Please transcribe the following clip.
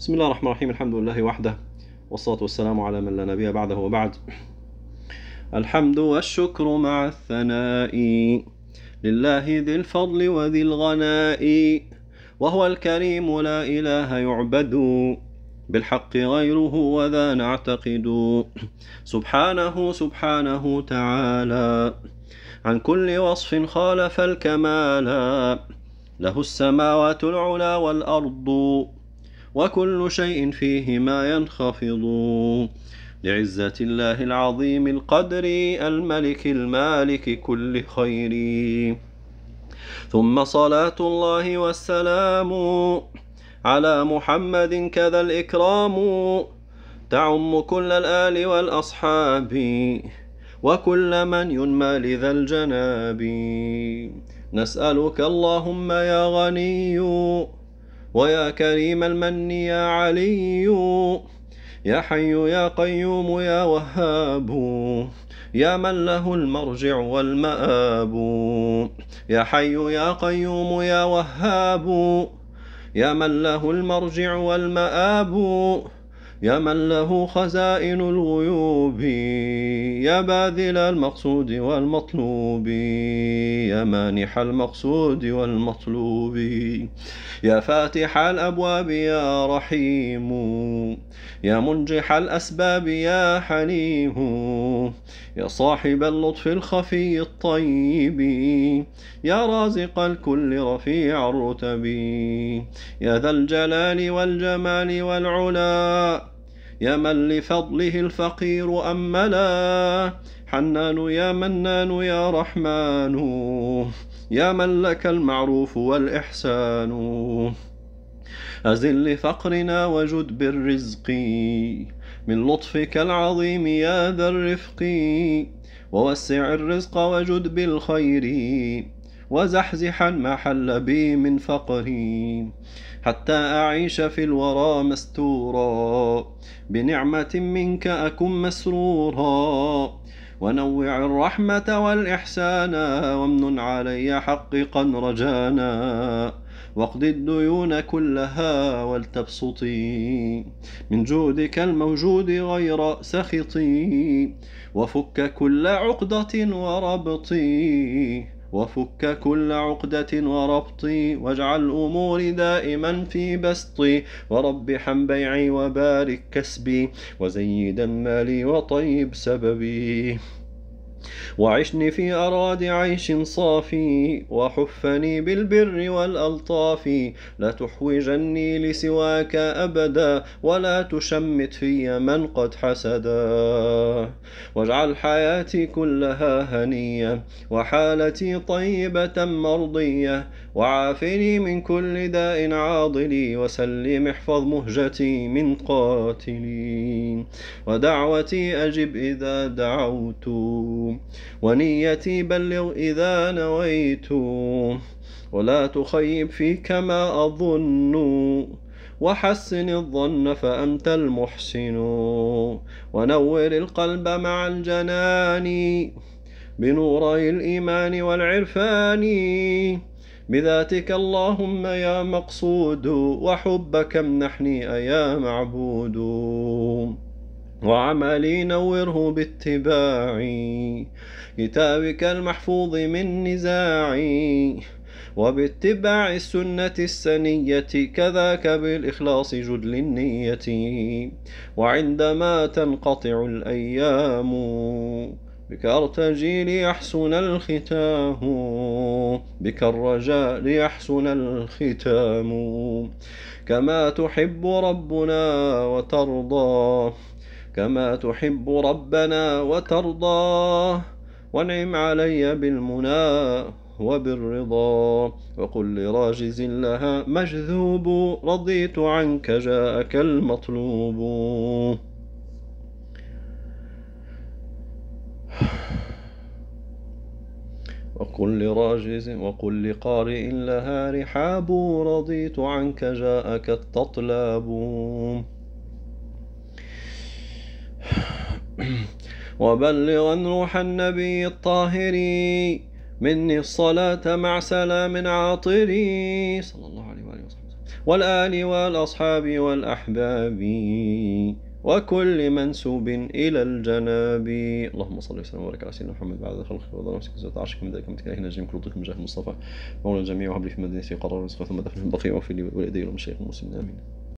بسم الله الرحمن الرحيم الحمد لله وحده والصلاة والسلام على من لا نبي بعده وبعد الحمد والشكر مع الثناء لله ذي الفضل وذي الغناء وهو الكريم لا إله يعبد بالحق غيره وذا نعتقد سبحانه سبحانه تعالى عن كل وصف خالف الكمال له السماوات العلا والأرض وكل شيء فيهما ينخفض لعزة الله العظيم القدر الملك المالك كل خير ثم صلاة الله والسلام على محمد كذا الإكرام تعم كل الآل والأصحاب وكل من ينمى لذا الجناب نسألك اللهم يا غني ويا كريم المن يا علي يا حي يا قيوم يا وهاب يا من له المرجع والمآب يا حي يا قيوم يا وهاب يا من له المرجع والمآب يا من له خزائن الغيوب يا باذل المقصود والمطلوب يا مانح المقصود والمطلوب يا فاتح الأبواب يا رحيم يا منجح الأسباب يا حليم يا صاحب اللطف الخفي الطيب يا رازق الكل رفيع الرتب يا ذا الجلال والجمال والعلا يا من لفضله الفقير أملا حنان يا منان يا رحمن يا من لك المعروف والإحسان أزل لفقرنا وجد بالرزق من لطفك العظيم يا ذا الرفق ووسع الرزق وجد بالخير وزحزحا ما حل بي من فقري حتى أعيش في الورى مستورا بنعمة منك أكن مسرورا ونوع الرحمة والإحسان وامن علي حققا رجانا واقض الديون كلها ولتبسطي من جودك الموجود غير سخطي وفك كل عقدة وربطي وفك كل عقدة وربطي واجعل أموري دائما في بسطي ورب حم بيعي وبارك كسبي وزيدا مالي وطيب سببي وعشني في أراد عيش صافي وحفني بالبر والألطاف لا تحوجني لسواك أبدا ولا تشمت في من قد حسدا واجعل حياتي كلها هنية وحالتي طيبة مرضية وعافني من كل داء عاضلي وسلم احفظ مهجتي من قاتلي ودعوتي أجب إذا دعوتم ونيتي بلغ إذا نويت ولا تخيب فيك ما أظن وحسن الظن فأنت المحسن ونور القلب مع الجنان بنوري الإيمان والعرفان بذاتك اللهم يا مقصود وحبك امنحني أيا معبود وعملي نوره باتباع كتابك المحفوظ من نزاعي وباتباع السنة السنية كذاك بالإخلاص جد للنية وعندما تنقطع الأيام بك أرتجي ليحسن الختام بك الرجاء ليحسن الختام كما تحب ربنا وترضى كما تحب ربنا وترضاه وانعم علي بالمنى وبالرضا وقل لراجز لها مجذوب رضيت عنك جاءك المطلوب وقل لراجز وقل لقارئ لها رحاب رضيت عنك جاءك التطلاب وبلغا روح النبي الطاهر مني الصلاة مع سلام عاطري صلى الله عليه وآله وصحبه والآل والأصحاب والأحباب وكل منسوب إلى الجناب اللهم صل وسلم وبارك على سيدنا محمد بعد خلق وضع نفسك سوى عرشك من ذلك متك هنا جميع كل من جاه المصطفى مولى الجميع وهب لي في مدينتي قرار رزقه ثم دفن في البقيع وفي لي ولدي والمشايخ المسلمين آمين